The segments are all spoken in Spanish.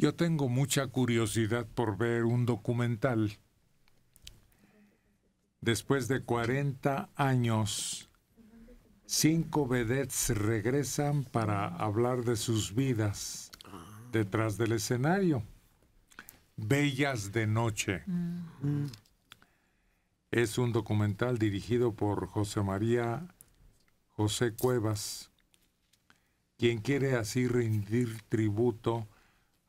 Yo tengo mucha curiosidad por ver un documental. Después de 40 años, cinco vedettes regresan para hablar de sus vidas detrás del escenario. Bellas de Noche. Es un documental dirigido por José María José Cuevas, quien quiere así rendir tributo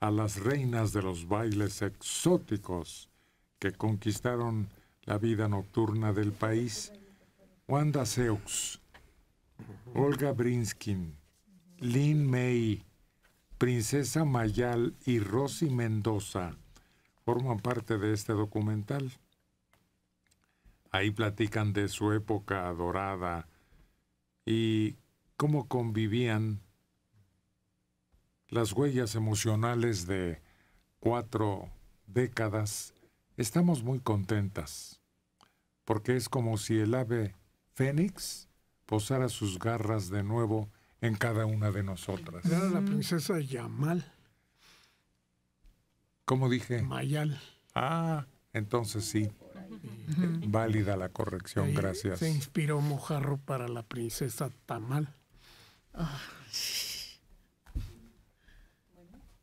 a las reinas de los bailes exóticos que conquistaron la vida nocturna del país, Wanda Seux, Olga Brinskin, Lynn May, Princesa Mayal y Rosy Mendoza forman parte de este documental. Ahí platican de su época dorada y cómo convivían las huellas emocionales de cuatro décadas, estamos muy contentas, porque es como si el ave fénix posara sus garras de nuevo en cada una de nosotras. Era la princesa Yamal. ¿Cómo dije? Mayal. Ah, entonces sí. Válida la corrección, gracias. Se inspiró Mojarro para la princesa Tamal. Ah.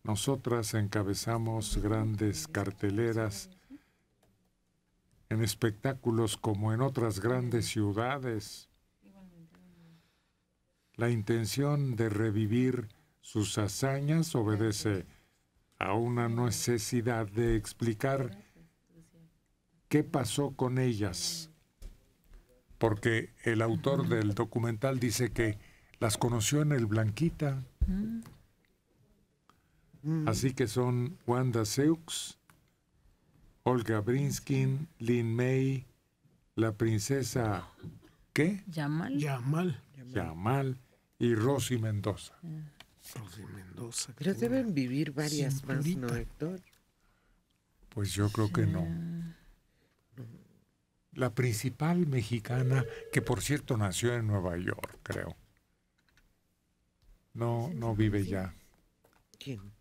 Nosotras encabezamos grandes carteleras en espectáculos como en otras grandes ciudades. La intención de revivir sus hazañas obedece a una necesidad de explicar qué pasó con ellas, porque el autor del documental dice que las conoció en el Blanquita. Mm. Así que son Wanda Seux, Olga Brinskin, Lynn May, la princesa ¿qué? Yamal. Yamal. Yamal y Rosy Mendoza. Ah. Rosy Mendoza. Pero deben vivir varias más, ¿no, Héctor? Pues yo creo que no. La principal mexicana, que por cierto nació en Nueva York, creo. No, no vive ya. ¿Quién?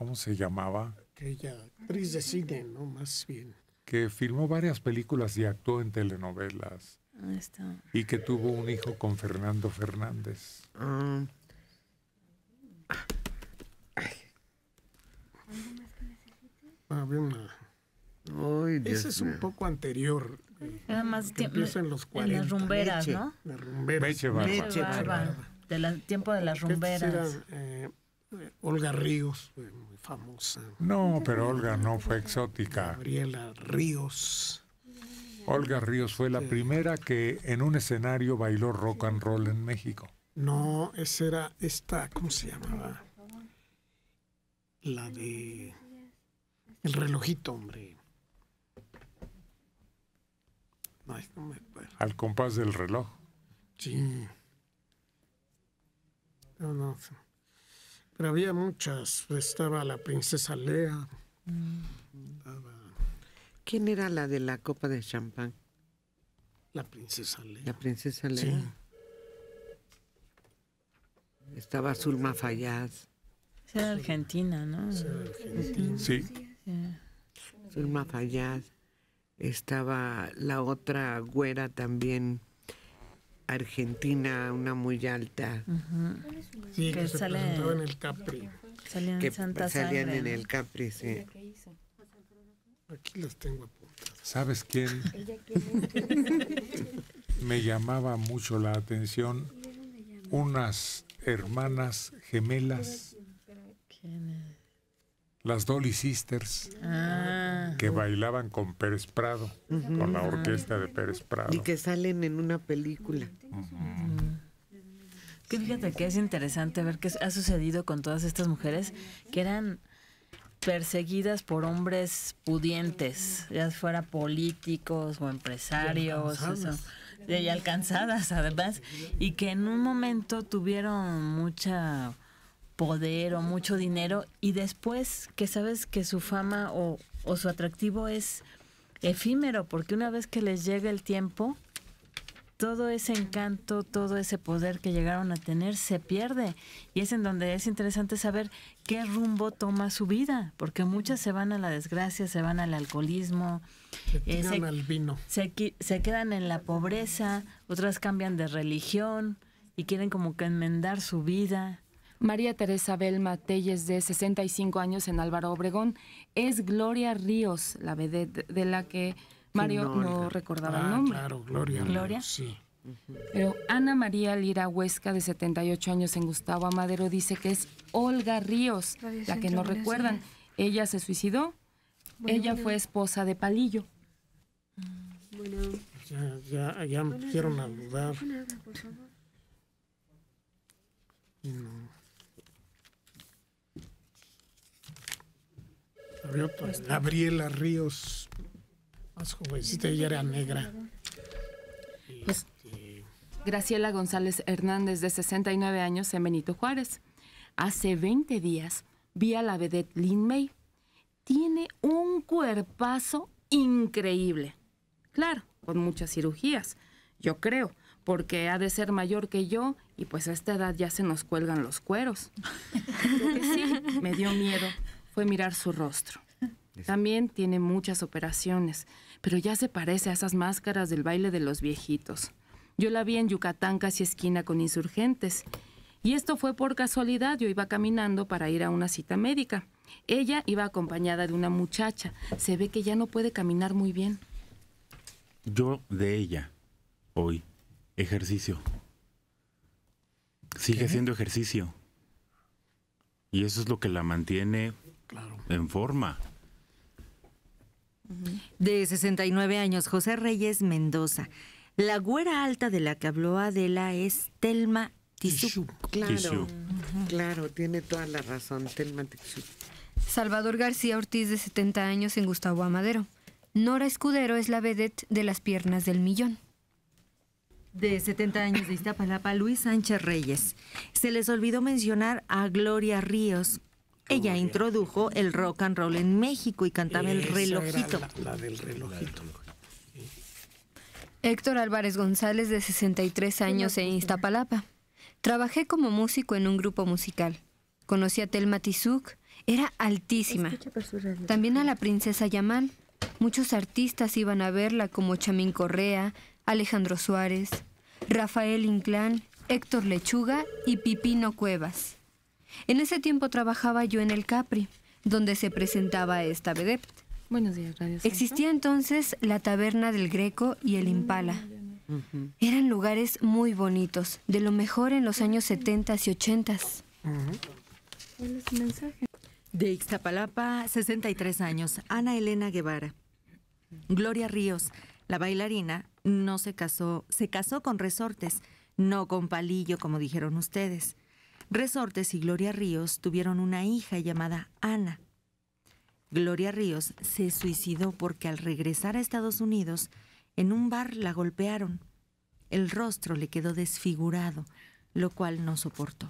¿cómo se llamaba? Aquella actriz de cine, ¿no? Más bien. Que filmó varias películas y actuó en telenovelas. Ahí está. Y que tuvo un hijo con Fernando Fernández. A ah. Ah, ver una... Ay, Ese es un poco anterior. Nada eh, más empieza en los En las rumberas, ¿no? Las rumberas. Leche barba. barba. De la, tiempo de las rumberas. eh, Olga Ríos. Eh, no, pero Olga no fue exótica. Gabriela Ríos. Olga Ríos fue la primera que en un escenario bailó rock and roll en México. No, esa era esta, ¿cómo se llamaba? La de El relojito, hombre. no Al compás del reloj. Sí. No, no. Pero había muchas. Estaba la princesa Lea. ¿Quién era la de la copa de champán? La princesa Lea. La princesa Lea. Estaba Zulma Fayaz. Era argentina, ¿no? argentina. Sí. Zulma Fayaz. Estaba la otra güera también argentina, una muy alta. Uh Sí, se sale, en el Capri. Salían que Santa salían en el Capri, sí. Aquí las tengo apuntadas. ¿Sabes quién? Me llamaba mucho la atención unas hermanas gemelas las Dolly Sisters, ah. que bailaban con Pérez Prado, con la orquesta de Pérez Prado. Y que salen en una película. fíjate que es interesante ver qué ha sucedido con todas estas mujeres que eran perseguidas por hombres pudientes, ya fuera políticos o empresarios. Y alcanzadas, alcanzadas además, y que en un momento tuvieron mucha poder o mucho dinero y después que sabes que su fama o, su atractivo es efímero, porque una vez que les llega el tiempo, todo ese encanto, todo ese poder que llegaron a tener se pierde. Y es en donde es interesante saber qué rumbo toma su vida, porque muchas se van a la desgracia, se van al alcoholismo, se, eh, quedan en la pobreza, otras cambian de religión y quieren como que enmendar su vida. María Teresa Belma Telles, de 65 años en Álvaro Obregón, es Gloria Ríos, la vedette de la que Mario no recordaba el ah, nombre. Claro, Gloria. Gloria. Sí. Pero Ana María Lira Huesca, de 78 años en Gustavo Amadero, dice que es Olga Ríos, la que no recuerdan. Ella se suicidó. Ella fue esposa de Palillo. Bueno. Ya, ya, me pusieron a dudar. Gabriela Ríos, más jovencita, ella era negra. Pues, Graciela González Hernández, de 69 años, en Benito Juárez. Hace 20 días vi a la vedette Lin May. Tiene un cuerpazo increíble. Claro, con muchas cirugías, yo creo, porque ha de ser mayor que yo y pues a esta edad ya se nos cuelgan los cueros. sí, me dio miedo mirar su rostro. También tiene muchas operaciones, pero ya se parece a esas máscaras del baile de los viejitos. Yo la vi en Yucatán casi esquina con insurgentes. Y esto fue por casualidad, yo iba caminando para ir a una cita médica. Ella iba acompañada de una muchacha. Se ve que ya no puede caminar muy bien. Yo de ella, hoy, ejercicio. Sigue haciendo ejercicio. Y eso es lo que la mantiene en forma. De 69 años, José Reyes Mendoza. La güera alta de la que habló Adela es Telma Tichú. Claro, claro, tiene toda la razón, Telma Tichú. Salvador García Ortiz, de 70 años, en Gustavo Amadero. Nora Escudero es la vedette de las piernas del millón. De 70 años de Iztapalapa, Luis Sánchez Reyes. Se les olvidó mencionar a Gloria Ríos, ella introdujo el rock and roll en México y cantaba el relojito. Héctor Álvarez González, de 63 años, en Iztapalapa. Trabajé como músico en un grupo musical. Conocí a Telma Tizuc, era altísima. También a la princesa Yamán. Muchos artistas iban a verla, como Chamín Correa, Alejandro Suárez, Rafael Inclán, Héctor Lechuga y Pipino Cuevas. En ese tiempo trabajaba yo en el Capri, donde se presentaba esta vedette. Buenos días, Radio Existía entonces la taberna del Greco y el Impala. Mm, Eran lugares muy bonitos, de lo mejor en los años 70 y 80. mensaje? De Ixtapalapa, 63 años, Ana Elena Guevara. Gloria Ríos, la bailarina, no se casó, se casó con resortes, no con palillo, como dijeron ustedes. Resortes y Gloria Ríos tuvieron una hija llamada Ana. Gloria Ríos se suicidó porque al regresar a Estados Unidos, en un bar la golpearon. El rostro le quedó desfigurado, lo cual no soportó.